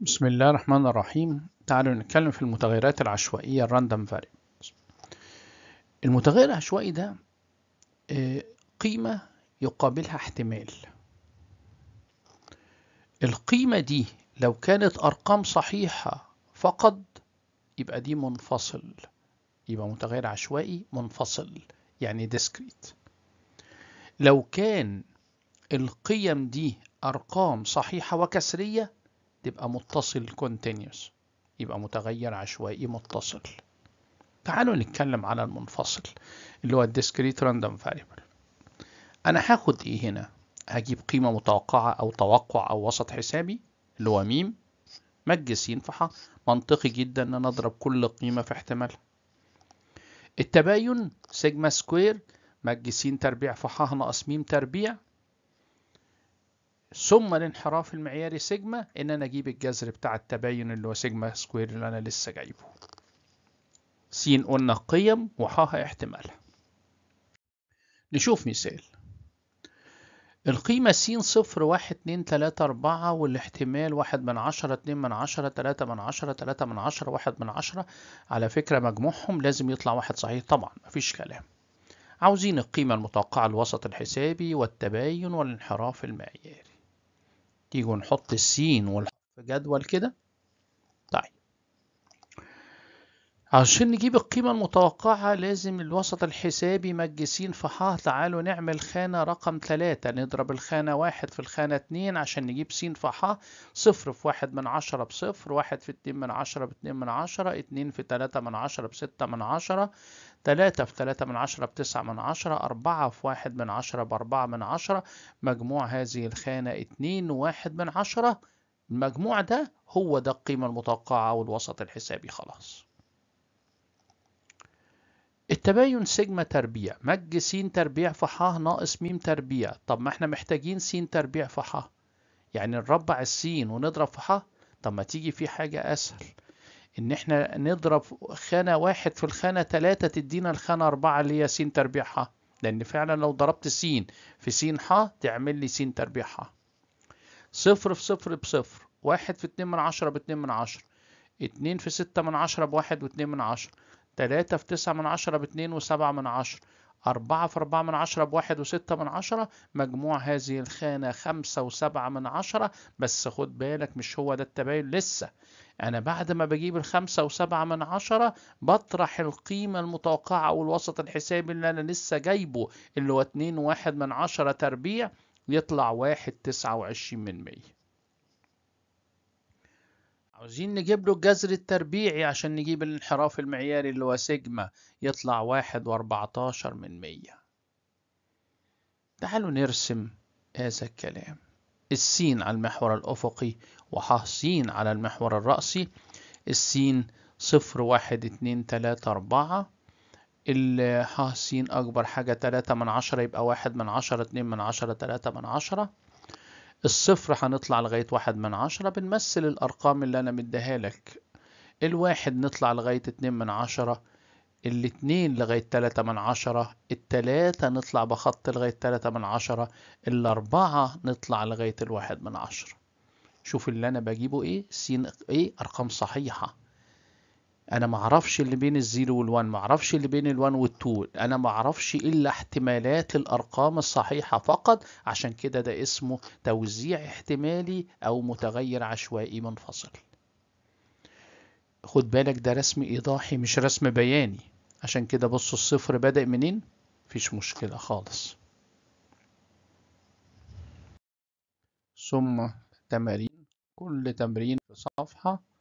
بسم الله الرحمن الرحيم تعالوا نتكلم في المتغيرات العشوائية الراندم variables المتغير العشوائي ده آه، قيمة يقابلها احتمال القيمة دي لو كانت أرقام صحيحة فقط يبقى دي منفصل يبقى متغير عشوائي منفصل يعني discrete لو كان القيم دي أرقام صحيحة وكسرية تبقى متصل continuous يبقى متغير عشوائي متصل تعالوا نتكلم على المنفصل اللي هو discrete random variable أنا هاخد إيه هنا هجيب قيمة متوقعة أو توقع أو وسط حسابي اللي هو ميم مج س منطقي جدا إن أنا أضرب كل قيمة في احتمالها التباين سيجما سكوير مج س تربيع في ناقص م تربيع ثم الانحراف المعياري سيجما ان انا اجيب الجذر بتاع التباين اللي هو سيجما سكوير اللي انا لسه جايبه س قلنا قيم وحاها احتمالها نشوف مثال القيمة س صفر واحد اتنين تلاتة أربعة والاحتمال واحد من عشرة اتنين من عشرة تلاتة من عشرة تلاتة من عشرة واحد من عشرة على فكرة مجموعهم لازم يطلع واحد صحيح طبعا مفيش كلام عاوزين القيمة المتوقعة الوسط الحسابي والتباين والانحراف المعياري تيجوا نحط السين والحرف في جدول كده طيب عشان نجيب القيمة المتوقعة لازم الوسط الحسابي مجسين في ح تعالوا نعمل خانة رقم تلاتة نضرب الخانة واحد في الخانة اتنين عشان نجيب س في ح صفر في واحد من عشرة بصفر واحد في اتنين من عشرة باتنين من عشرة اتنين في تلاتة من عشرة بستة من عشرة تلاتة في تلاتة من عشرة بتسعة من عشرة أربعة في واحد من عشرة بأربعة من عشرة مجموع هذه الخانة اتنين وواحد من عشرة المجموع ده هو ده القيمة المتوقعة والوسط الحسابي خلاص تباين سيجما تربيع مج س تربيع في ح ناقص م تربيع طب ما احنا محتاجين س تربيع في ح يعني نربع السين ونضرب في ح طب ما تيجي في حاجة أسهل إن إحنا نضرب خانة واحد في الخانة تلاتة تدينا الخانة أربعة اللي هي س تربيع ح لأن فعلا لو ضربت س في س ح تعمل لي س تربيع ح صفر في صفر بصفر واحد في اتنين من عشرة باتنين من عشرة اتنين في ستة من عشرة بواحد واتنين من عشرة 3 في 9 من 10 ب 2 و 7 من 10 أربعة في أربعة من عشرة بواحد وستة من عشرة مجموع هذه الخانة خمسة وسبعة من عشرة بس خد بالك مش هو ده التباين لسه أنا بعد ما بجيب الخمسة وسبعة من عشرة بطرح القيمة المتوقعة أو الوسط الحسابي اللي أنا لسه جايبه اللي هو اتنين واحد من عشرة تربيع يطلع واحد تسعة وعشرين من مية عاوزين نجيب له الجذر التربيعي عشان نجيب الانحراف المعياري اللي هو سيجما يطلع واحد واربعتاشر من مية تعالوا نرسم هذا الكلام السين على المحور الأفقي وحصين على المحور الرأسي السين صفر واحد اتنين تلاتة أربعة الحصين أكبر حاجة تلاتة من عشرة يبقى واحد من عشرة اتنين من عشرة تلاتة من عشرة الصفر هنطلع لغاية واحد من عشرة بنمثل الأرقام اللي أنا مديها لك الواحد نطلع لغاية اتنين من عشرة الاتنين لغاية تلاتة من عشرة التلاتة نطلع بخط لغاية تلاتة من عشرة الأربعة نطلع لغاية الواحد من عشرة شوف اللي أنا بجيبه إيه سين إيه أرقام صحيحة انا ما اعرفش اللي بين الزيرو والوان ما اعرفش اللي بين الوان والتو انا ما اعرفش الا احتمالات الارقام الصحيحه فقط عشان كده ده اسمه توزيع احتمالي او متغير عشوائي منفصل خد بالك ده رسم ايضاحي مش رسم بياني عشان كده بصوا الصفر بدأ منين مفيش مشكله خالص ثم تمارين كل تمرين في صفحه